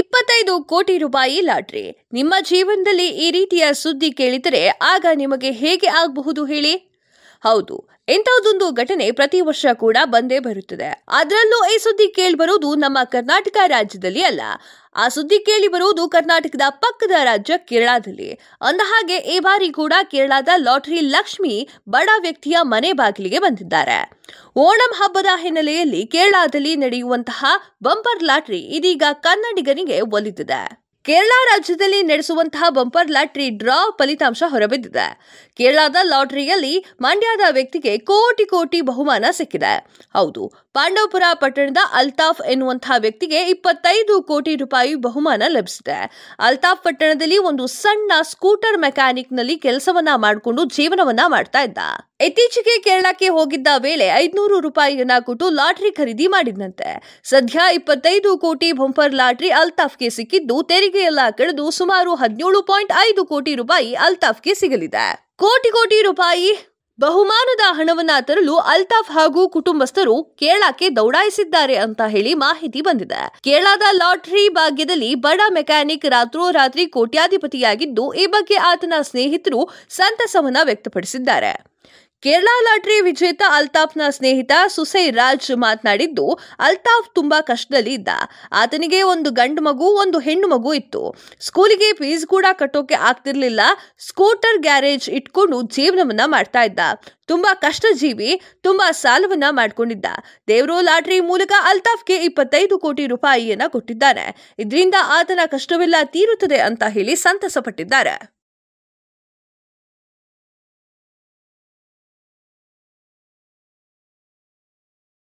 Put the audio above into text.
ಇಪ್ಪತ್ತೈದು ಕೋಟಿ ರೂಪಾಯಿ ಲಾಟ್ರಿ ನಿಮ್ಮ ಜೀವನದಲ್ಲಿ ಈ ರೀತಿಯ ಸುದ್ದಿ ಕೇಳಿದರೆ ಆಗ ನಿಮಗೆ ಹೇಗೆ ಆಗಬಹುದು ಹೇಳಿ ಹೌದು ಇಂತಹದೊಂದು ಘಟನೆ ಪ್ರತಿ ವರ್ಷ ಕೂಡ ಬಂದೇ ಬರುತ್ತದೆ ಅದರಲ್ಲೂ ಈ ಸುದ್ದಿ ಕೇಳಿ ಬರುವುದು ನಮ್ಮ ಕರ್ನಾಟಕ ರಾಜ್ಯದಲ್ಲಿ ಅಲ್ಲ ಆ ಸುದ್ದಿ ಕೇಳಿ ಬರುವುದು ಕರ್ನಾಟಕದ ಪಕ್ಕದ ರಾಜ್ಯ ಕೇರಳದಲ್ಲಿ ಅಂದ ಹಾಗೆ ಈ ಬಾರಿ ಕೂಡ ಕೇರಳದ ಲಾಟರಿ ಲಕ್ಷ್ಮಿ ಬಡ ವ್ಯಕ್ತಿಯ ಮನೆ ಬಾಗಿಲಿಗೆ ಬಂದಿದ್ದಾರೆ ಓಣಂ ಹಬ್ಬದ ಹಿನ್ನೆಲೆಯಲ್ಲಿ ಕೇರಳದಲ್ಲಿ ನಡೆಯುವಂತಹ ಬಂಪರ್ ಲಾಟರಿ ಇದೀಗ ಕನ್ನಡಿಗರಿಗೆ ಒಲಿದಿದೆ ಕೇರಳ ರಾಜ್ಯದಲ್ಲಿ ನಡೆಸುವಂತಹ ಬಂಪರ್ ಲಾಟ್ರಿ ಡ್ರಾ ಫಲಿತಾಂಶ ಹೊರಬಿದ್ದಿದೆ ಕೇರಳದ ಲಾಟರಿಯಲ್ಲಿ ಮಂಡ್ಯದ ವ್ಯಕ್ತಿಗೆ ಕೋಟಿ ಕೋಟಿ ಬಹುಮಾನ ಸಿಕ್ಕಿದೆ ಹೌದು ಪಾಂಡವಪುರ ಪಟ್ಟಣದ ಅಲ್ತಾಫ್ ಎನ್ನುವಂತಹ ವ್ಯಕ್ತಿಗೆ ಇಪ್ಪತ್ತೈದು ಕೋಟಿ ರೂಪಾಯಿ ಬಹುಮಾನ ಲಭಿಸಿದೆ ಅಲ್ತಾಫ್ ಪಟ್ಟಣದಲ್ಲಿ ಒಂದು ಸಣ್ಣ ಸ್ಕೂಟರ್ ಮೆಕ್ಯಾನಿಕ್ನಲ್ಲಿ ಕೆಲಸವನ್ನ ಮಾಡಿಕೊಂಡು ಜೀವನವನ್ನ ಮಾಡ್ತಾ ಇದ್ದ ಇತ್ತೀಚೆಗೆ ಕೇರಳಕ್ಕೆ ಹೋಗಿದ್ದ ವೇಳೆ ಐದ್ನೂರು ರೂಪಾಯಿಯನ್ನ ಕೊಟ್ಟು ಲಾಟರಿ ಖರೀದಿ ಮಾಡಿದಂತೆ ಸದ್ಯ ಇಪ್ಪತ್ತೈದು ಕೋಟಿ ಬಂಪರ್ ಲಾಟರಿ ಅಲ್ತಾಫ್ಗೆ ಸಿಕ್ಕಿದ್ದು ತೆರಿಗೆಯೆಲ್ಲ ಕಳೆದು ಸುಮಾರು ಹದಿನೇಳು ಪಾಯಿಂಟ್ ಐದು ಕೋಟಿ ರೂಪಾಯಿ ಅಲ್ತಾಫ್ಗೆ ಸಿಗಲಿದೆ ಕೋಟಿ ಕೋಟಿ ರೂಪಾಯಿ ಬಹುಮಾನದ ಹಣವನ್ನ ತರಲು ಅಲ್ತಾಫ್ ಹಾಗೂ ಕುಟುಂಬಸ್ಥರು ಕೇರಳಕ್ಕೆ ದೌಡಾಯಿಸಿದ್ದಾರೆ ಅಂತ ಹೇಳಿ ಮಾಹಿತಿ ಬಂದಿದೆ ಕೇರಳದ ಲಾಟರಿ ಭಾಗ್ಯದಲ್ಲಿ ಬಡ ಮೆಕ್ಯಾನಿಕ್ ರಾತ್ರೋರಾತ್ರಿ ಕೋಟ್ಯಾಧಿಪತಿಯಾಗಿದ್ದು ಈ ಬಗ್ಗೆ ಆತನ ಸ್ನೇಹಿತರು ಸಂತಸವನ್ನ ವ್ಯಕ್ತಪಡಿಸಿದ್ದಾರೆ ಕೇರಳ ಲಾಟರಿ ವಿಜೇತ ಅಲ್ತಾಫ್ನ ಸ್ನೇಹಿತ ಸುಸೈ ರಾಜ್ ಮಾತನಾಡಿದ್ದು ಅಲ್ತಾಫ್ ತುಂಬಾ ಕಷ್ಟದಲ್ಲಿ ಇದ್ದ ಆತನಿಗೆ ಒಂದು ಗಂಡು ಮಗು ಒಂದು ಹೆಣ್ಣು ಮಗು ಇತ್ತು ಸ್ಕೂಲಿಗೆ ಫೀಸ್ ಕೂಡ ಕಟ್ಟೋಕೆ ಆಗ್ತಿರ್ಲಿಲ್ಲ ಸ್ಕೂಟರ್ ಗ್ಯಾರೇಜ್ ಇಟ್ಕೊಂಡು ಜೀವನವನ್ನ ಮಾಡ್ತಾ ಇದ್ದ ತುಂಬಾ ಕಷ್ಟ ತುಂಬಾ ಸಾಲವನ್ನ ಮಾಡ್ಕೊಂಡಿದ್ದ ದೇವರು ಲಾಟರಿ ಮೂಲಕ ಅಲ್ತಾಫ್ಗೆ ಇಪ್ಪತ್ತೈದು ಕೋಟಿ ರೂಪಾಯಿಯನ್ನ ಕೊಟ್ಟಿದ್ದಾರೆ ಇದರಿಂದ ಆತನ ಕಷ್ಟವೆಲ್ಲ ತೀರುತ್ತದೆ ಅಂತ ಹೇಳಿ ಸಂತಸಪಟ್ಟಿದ್ದಾರೆ